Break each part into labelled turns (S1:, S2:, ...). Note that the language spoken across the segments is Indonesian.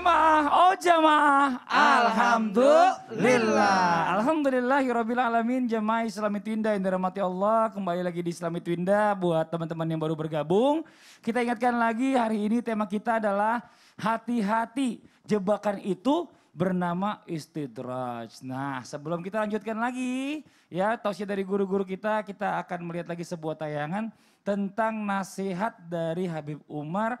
S1: jamaah, oh jamaah. Alhamdulillah. Alhamdulillah, Rabbil Alamin, jamaah Islami Twinda yang dirahmati Allah. Kembali lagi di Islami Twinda buat teman-teman yang baru bergabung. Kita ingatkan lagi hari ini tema kita adalah hati-hati jebakan itu bernama istidraj. Nah, sebelum kita lanjutkan lagi, ya tausiah dari guru-guru kita, kita akan melihat lagi sebuah tayangan tentang nasihat dari Habib Umar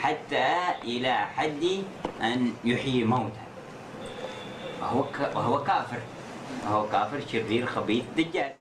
S2: حتى إلى حد أن يحيي
S1: موتا وهو كافر وهو كافر شرير خبيث دجال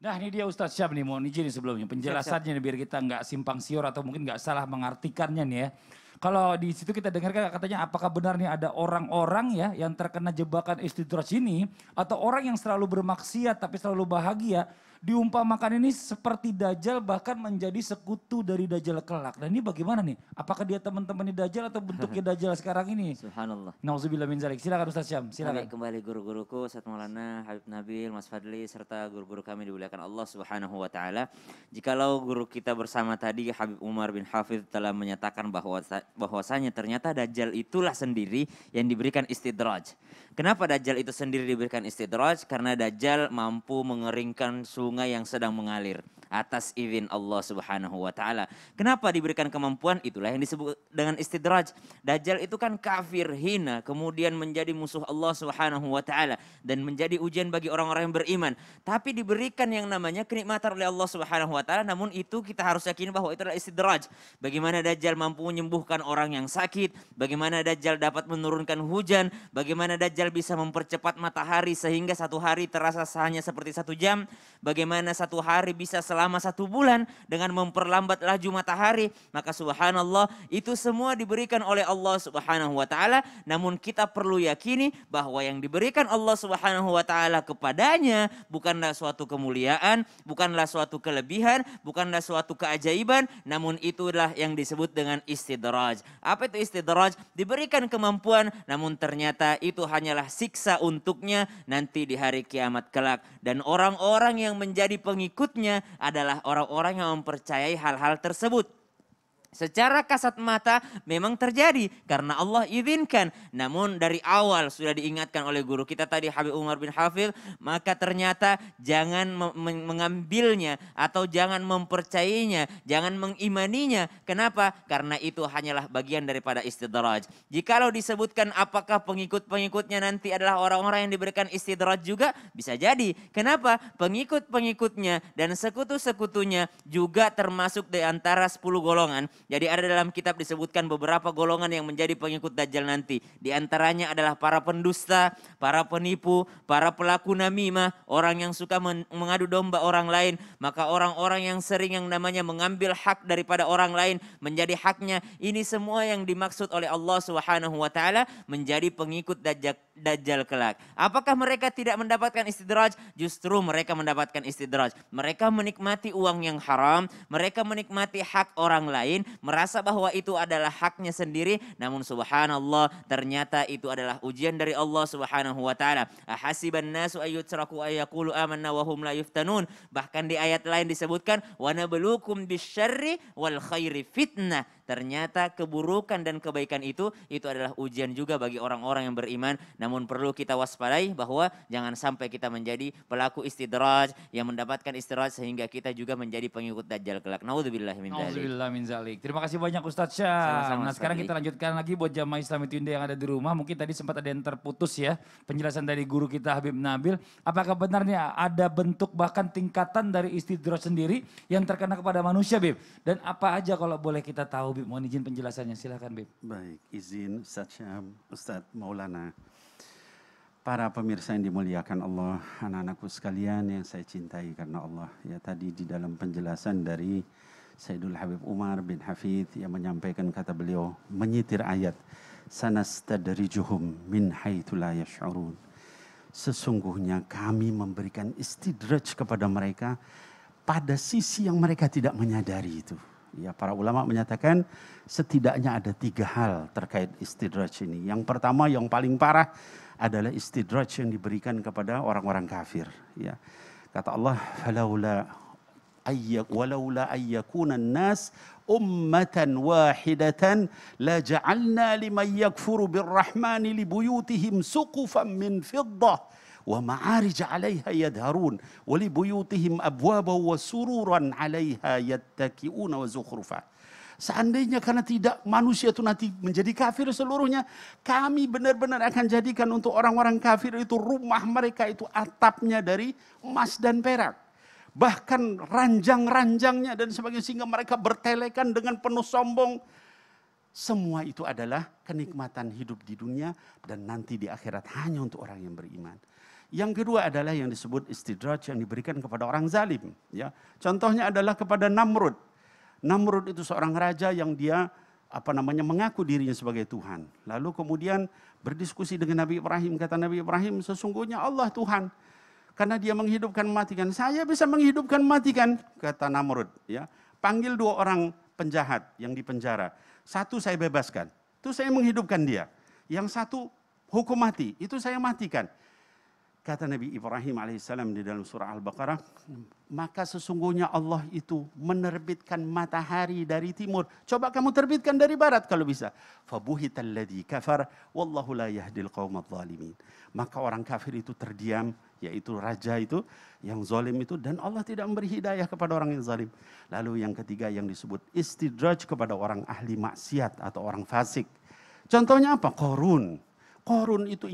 S1: Nah ini dia Ustadz Syam nih, mohon izin sebelumnya penjelasannya nih, biar kita nggak simpang siur atau mungkin nggak salah mengartikannya nih ya. Kalau di situ kita dengarkan katanya apakah benar nih ada orang-orang ya yang terkena jebakan istidraj ini atau orang yang selalu bermaksiat tapi selalu bahagia diumpamakan ini seperti Dajjal bahkan menjadi sekutu dari Dajjal kelak. Dan ini bagaimana nih? Apakah dia teman teman di Dajjal atau bentuknya Dajjal sekarang ini? Subhanallah. Nauzubillah min zalik. Silakan Ustaz Syam, silakan. Kami
S2: kembali guru-guruku Ustaz Maulana, Habib Nabil, Mas Fadli serta guru-guru kami dimuliakan Allah Subhanahu wa taala. Jikalau guru kita bersama tadi Habib Umar bin Hafiz telah menyatakan bahwa bahwasanya ternyata Dajjal itulah sendiri yang diberikan istidraj. Kenapa Dajjal itu sendiri diberikan istidraj? Karena Dajjal mampu mengeringkan sungai yang sedang mengalir atas izin Allah Subhanahu wa taala. Kenapa diberikan kemampuan? Itulah yang disebut dengan istidraj. Dajjal itu kan kafir hina, kemudian menjadi musuh Allah Subhanahu wa taala dan menjadi ujian bagi orang-orang yang beriman. Tapi diberikan yang namanya kenikmatan oleh Allah Subhanahu wa taala, namun itu kita harus yakini bahwa itu adalah istidraj. Bagaimana Dajjal mampu menyembuhkan orang yang sakit, bagaimana Dajjal dapat menurunkan hujan, bagaimana Dajjal bisa mempercepat matahari sehingga satu hari terasa hanya seperti satu jam, Bagaimana satu hari bisa selama satu bulan dengan memperlambat laju matahari. Maka subhanallah itu semua diberikan oleh Allah subhanahu wa ta'ala. Namun kita perlu yakini bahwa yang diberikan Allah subhanahu wa ta'ala kepadanya bukanlah suatu kemuliaan, bukanlah suatu kelebihan, bukanlah suatu keajaiban. Namun itulah yang disebut dengan istidraj. Apa itu istidraj? Diberikan kemampuan namun ternyata itu hanyalah siksa untuknya nanti di hari kiamat kelak. Dan orang-orang yang yang menjadi pengikutnya adalah orang-orang yang mempercayai hal-hal tersebut. Secara kasat mata memang terjadi karena Allah izinkan. Namun dari awal sudah diingatkan oleh guru kita tadi Habib Umar bin Hafil maka ternyata jangan mengambilnya atau jangan mempercayainya, jangan mengimaninya. Kenapa? Karena itu hanyalah bagian daripada istidraj. Jikalau disebutkan apakah pengikut-pengikutnya nanti adalah orang-orang yang diberikan istidraj juga bisa jadi. Kenapa? Pengikut-pengikutnya dan sekutu-sekutunya juga termasuk di antara 10 golongan jadi ada dalam kitab disebutkan beberapa golongan yang menjadi pengikut Dajjal nanti. Di antaranya adalah para pendusta, para penipu, para pelaku namimah, orang yang suka mengadu domba orang lain. Maka orang-orang yang sering yang namanya mengambil hak daripada orang lain menjadi haknya. Ini semua yang dimaksud oleh Allah Subhanahu wa menjadi pengikut Dajjal Dajjal kelak. Apakah mereka tidak mendapatkan istidraj? Justru mereka mendapatkan istidraj. Mereka menikmati uang yang haram, mereka menikmati hak orang lain, merasa bahwa itu adalah haknya sendiri, namun subhanallah ternyata itu adalah ujian dari Allah Subhanahu wa taala. Ahasiban nasu ayyutraku ayyakulu amanna wahum la yuftanun. Bahkan di ayat lain disebutkan wa nabelukum bisyari wal khairi fitnah Ternyata keburukan dan kebaikan itu itu adalah ujian juga bagi orang-orang yang beriman. Namun perlu kita waspadai bahwa jangan sampai kita menjadi pelaku istidraj yang mendapatkan istidraj sehingga kita juga menjadi pengikut dajjal kelak. Nauzubillah min dzalik. Nauzubillah
S1: min Terima kasih banyak Ustaz Syah. Sama-sama, nah, sekarang kita lanjutkan lagi buat jamaah Islam Tunda yang ada di rumah. Mungkin tadi sempat ada yang terputus ya penjelasan dari guru kita Habib Nabil. Apakah benarnya ada bentuk bahkan tingkatan dari istidraj sendiri yang terkena kepada manusia, Bib? Dan apa aja kalau boleh kita tahu, Habib mohon izin penjelasannya. Silahkan Bib.
S3: Baik, izin Ustaz Ustadz Maulana. Para pemirsa yang dimuliakan Allah, anak-anakku sekalian yang saya cintai karena Allah. Ya tadi di dalam penjelasan dari Sayyidul Habib Umar bin Hafidh yang menyampaikan kata beliau menyitir ayat sanastadrijuhum min haitsu yash'urun. Sesungguhnya kami memberikan istidraj kepada mereka pada sisi yang mereka tidak menyadari itu. Ya, para ulama menyatakan setidaknya ada tiga hal terkait istidraj ini. Yang pertama yang paling parah adalah istidraj yang diberikan kepada orang-orang kafir. Ya. Kata Allah, falaula ayyak walaula ayyakuna nas ummatan wahidatan la ja'alna liman yakfuru birrahmani libuyutihim suqufan min fiddah ومعارج عليها يدهرون ولبيوتهم أبوابا وسرورا عليها يتكئون وزخرفا Seandainya karena tidak manusia itu nanti menjadi kafir seluruhnya, kami benar-benar akan jadikan untuk orang-orang kafir itu rumah mereka itu atapnya dari emas dan perak. Bahkan ranjang-ranjangnya dan sebagainya sehingga mereka bertelekan dengan penuh sombong. Semua itu adalah kenikmatan hidup di dunia dan nanti di akhirat hanya untuk orang yang beriman. Yang kedua adalah yang disebut istidraj yang diberikan kepada orang zalim. Ya. Contohnya adalah kepada Namrud. Namrud itu seorang raja yang dia apa namanya mengaku dirinya sebagai Tuhan. Lalu kemudian berdiskusi dengan Nabi Ibrahim. Kata Nabi Ibrahim, sesungguhnya Allah Tuhan. Karena dia menghidupkan matikan. Saya bisa menghidupkan matikan. kata Namrud. Ya. Panggil dua orang penjahat yang dipenjara. Satu saya bebaskan, itu saya menghidupkan dia. Yang satu hukum mati, itu saya matikan. Kata Nabi Ibrahim alaihissalam di dalam surah Al-Baqarah, maka sesungguhnya Allah itu menerbitkan matahari dari timur. Coba kamu terbitkan dari barat kalau bisa. Fabuhital ladzi kafar wallahu la yahdil qaumadh zalimin. Maka orang kafir itu terdiam, yaitu raja itu yang zalim itu dan Allah tidak memberi hidayah kepada orang yang zalim. Lalu yang ketiga yang disebut istidraj kepada orang ahli maksiat atau orang fasik. Contohnya apa? Korun Korun itu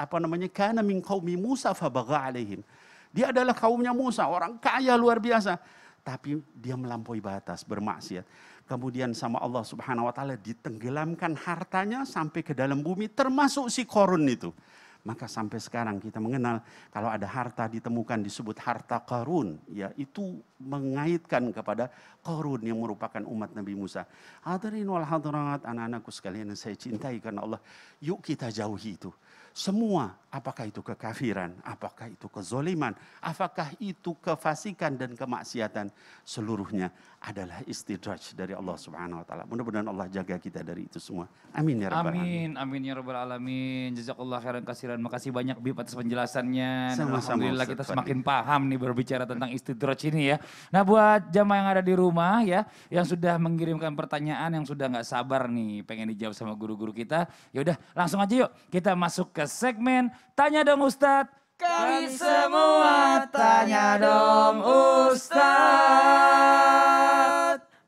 S3: apa namanya? karena min qaumi Musa fabaga alaihim. Dia adalah kaumnya Musa, orang kaya luar biasa. Tapi dia melampaui batas, bermaksiat. Kemudian sama Allah subhanahu wa ta'ala ditenggelamkan hartanya sampai ke dalam bumi termasuk si korun itu. Maka sampai sekarang kita mengenal kalau ada harta ditemukan disebut harta karun. Ya itu mengaitkan kepada karun yang merupakan umat Nabi Musa. Hadirin wal hadirat anak-anakku sekalian yang saya cintai karena Allah. Yuk kita jauhi itu. Semua, apakah itu kekafiran, apakah itu kezoliman, apakah itu kefasikan dan kemaksiatan, seluruhnya adalah istidraj dari Allah Subhanahu wa taala. Mudah-mudahan Allah jaga kita dari itu semua. Amin ya rabbal alamin. Amin
S1: amin ya rabbal alamin. Jazakallah khairan kasih dan Makasih banyak Bib atas penjelasannya. Sama -sama, Alhamdulillah kita semakin paham nih berbicara tentang istidroj ini ya. Nah buat jamaah yang ada di rumah ya, yang sudah mengirimkan pertanyaan, yang sudah nggak sabar nih pengen dijawab sama guru-guru kita, yaudah langsung aja yuk kita masuk ke segmen Tanya Dong Ustadz.
S4: Kami semua tanya dong Ustadz.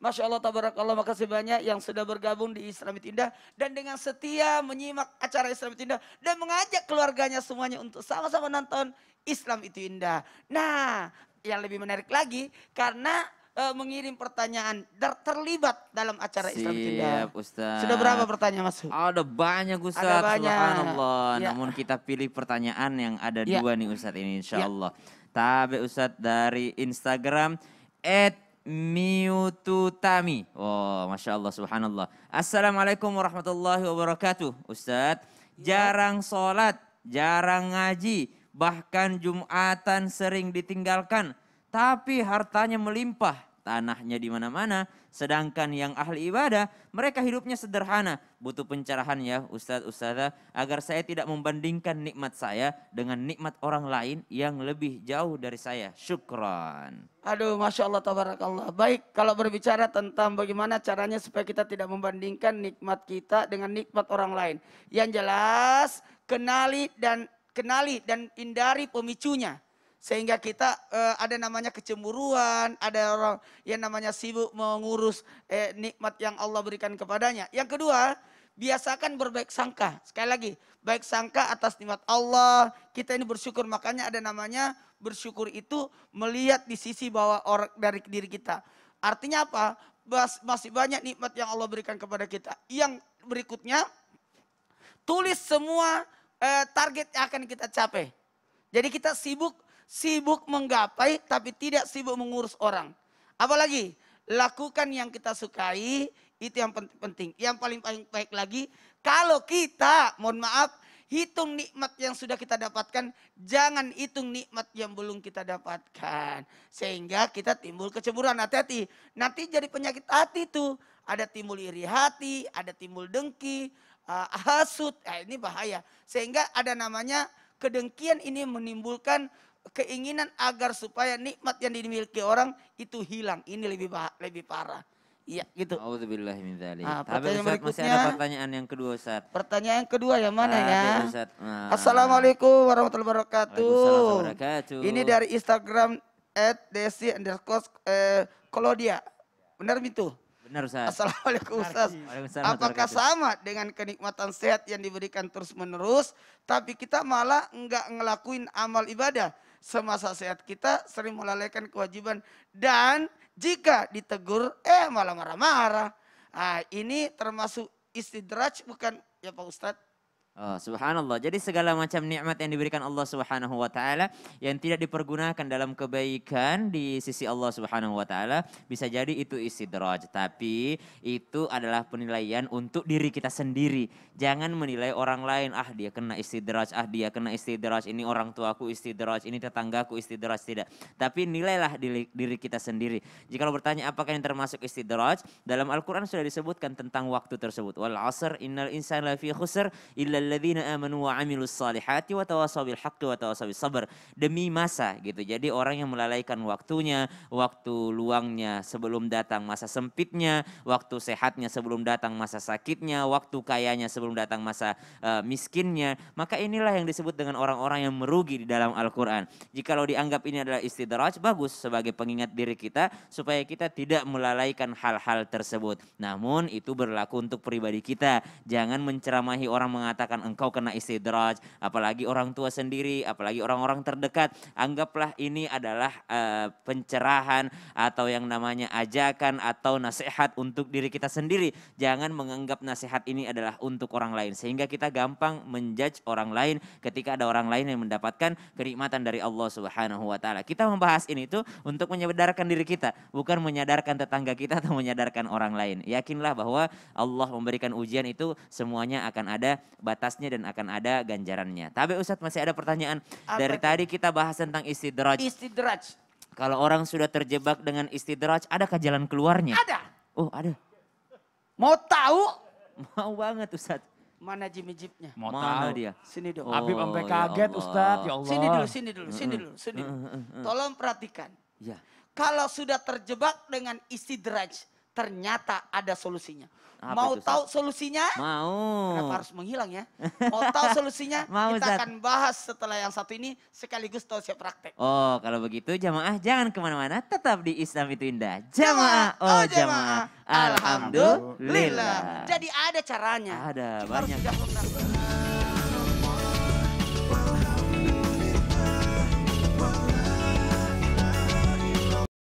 S4: Masya Allah, tabarakallah, makasih banyak yang sudah bergabung di Islamit Indah. Dan dengan setia menyimak acara Islamit Indah. Dan mengajak keluarganya semuanya untuk sama-sama nonton Islam itu Indah. Nah, yang lebih menarik lagi, karena e, mengirim pertanyaan ter terlibat dalam acara Siap, Islam Indah.
S2: Ustaz. Sudah berapa pertanyaan Mas? Ada ah, banyak Ustaz. Ada banyak. Subhanallah. Ya. Namun kita pilih pertanyaan yang ada ya. dua nih Ustaz ini insya ya. Allah. Tabe Ustaz dari Instagram at Miututami. Oh, Masya Allah, subhanallah. Assalamualaikum warahmatullahi wabarakatuh. Ustadz, iya. jarang sholat, jarang ngaji, bahkan Jumatan sering ditinggalkan. Tapi hartanya melimpah, tanahnya di mana-mana, Sedangkan yang ahli ibadah, mereka hidupnya sederhana. Butuh pencerahan ya Ustadz Ustazah, agar saya tidak membandingkan nikmat saya dengan nikmat orang lain yang lebih jauh dari saya. Syukron.
S4: Aduh, Masya Allah, Tabarakallah. Baik, kalau berbicara tentang bagaimana caranya supaya kita tidak membandingkan nikmat kita dengan nikmat orang lain. Yang jelas, kenali dan kenali dan hindari pemicunya sehingga kita uh, ada namanya kecemburuan, ada orang yang namanya sibuk mengurus eh, nikmat yang Allah berikan kepadanya. Yang kedua, biasakan berbaik sangka. Sekali lagi, baik sangka atas nikmat Allah. Kita ini bersyukur, makanya ada namanya bersyukur itu melihat di sisi bahwa orang dari diri kita. Artinya apa? Masih banyak nikmat yang Allah berikan kepada kita. Yang berikutnya, tulis semua eh, target yang akan kita capai. Jadi kita sibuk sibuk menggapai tapi tidak sibuk mengurus orang. Apalagi lakukan yang kita sukai itu yang penting. Yang paling paling baik lagi kalau kita mohon maaf hitung nikmat yang sudah kita dapatkan, jangan hitung nikmat yang belum kita dapatkan. Sehingga kita timbul kecemburuan, hati-hati. Nanti jadi penyakit hati itu, ada timbul iri hati, ada timbul dengki, uh, hasut, nah, ini bahaya. Sehingga ada namanya kedengkian ini menimbulkan keinginan agar supaya nikmat yang dimiliki orang itu hilang. Ini lebih lebih parah.
S2: Iya, gitu. Alhamdulillah min dzalik. Nah, pertanyaan berikutnya, masih ada pertanyaan yang kedua, Ustaz.
S4: Pertanyaan yang kedua yang mana ah, ya? Ah. Assalamualaikum warahmatullahi wabarakatuh. wabarakatuh. Ini dari Instagram @desi underscore eh, kolodia. Benar itu? Benar Ustaz. Assalamualaikum Ustaz.
S2: Apakah sama
S4: dengan kenikmatan sehat yang diberikan terus menerus tapi kita malah enggak ngelakuin amal ibadah? semasa sehat kita sering melalaikan kewajiban. Dan jika ditegur, eh malah marah-marah. Ah, ini termasuk istidraj bukan ya Pak Ustadz?
S2: Oh, subhanallah. Jadi segala macam nikmat yang diberikan Allah Subhanahu wa taala yang tidak dipergunakan dalam kebaikan di sisi Allah Subhanahu wa taala bisa jadi itu istidraj, tapi itu adalah penilaian untuk diri kita sendiri. Jangan menilai orang lain, ah dia kena istidraj, ah dia kena istidraj, ini orang tuaku istidraj, ini tetanggaku istidraj tidak. Tapi nilailah diri, diri kita sendiri. Jika bertanya apakah yang termasuk istidraj, dalam Al-Qur'an sudah disebutkan tentang waktu tersebut. Wal 'asr innal insana lafi khusr illa alladzina amanu amilus salihati wa tawasaw bil haqqi wa tawasaw Demi masa gitu. Jadi orang yang melalaikan waktunya, waktu luangnya sebelum datang masa sempitnya, waktu sehatnya sebelum datang masa sakitnya, waktu kayanya sebelum datang masa uh, miskinnya, maka inilah yang disebut dengan orang-orang yang merugi di dalam Al-Qur'an. Jikalau dianggap ini adalah istidraj bagus sebagai pengingat diri kita supaya kita tidak melalaikan hal-hal tersebut. Namun itu berlaku untuk pribadi kita. Jangan menceramahi orang mengatakan mengatakan engkau kena istidraj, apalagi orang tua sendiri, apalagi orang-orang terdekat, anggaplah ini adalah uh, pencerahan atau yang namanya ajakan atau nasihat untuk diri kita sendiri. Jangan menganggap nasihat ini adalah untuk orang lain sehingga kita gampang menjudge orang lain ketika ada orang lain yang mendapatkan kenikmatan dari Allah Subhanahu wa taala. Kita membahas ini itu untuk menyadarkan diri kita, bukan menyadarkan tetangga kita atau menyadarkan orang lain. Yakinlah bahwa Allah memberikan ujian itu semuanya akan ada batas tasnya dan akan ada ganjarannya. Tapi Ustadz masih ada pertanyaan. Apa Dari itu? tadi kita bahas tentang istidraj.
S4: Istidraj.
S2: Kalau orang sudah terjebak dengan istidraj, adakah jalan keluarnya?
S4: Ada. Oh ada. Mau tahu? Mau banget Ustadz. Mana jimijipnya? Mau Mana tahu. dia? Sini dulu. Oh, Abi sampai ya kaget
S1: ya Ustadz, ya Allah. Sini dulu, sini dulu,
S4: sini dulu, sini dulu. Mm, mm, mm, Tolong perhatikan. Ya. Kalau sudah terjebak dengan istidraj, ternyata ada solusinya. Apa Mau itu, tahu solusinya?
S2: Mau. Kenapa harus
S4: menghilang ya? Mau tahu solusinya? Mau, Kita Zat. akan bahas setelah yang satu ini sekaligus tahu siap praktek.
S2: Oh, kalau begitu jamaah jangan kemana-mana, tetap di Islam itu indah. Jamaah, oh, oh jamaah. Alhamdulillah.
S4: Jadi ada caranya.
S2: Ada Cuma banyak. Harus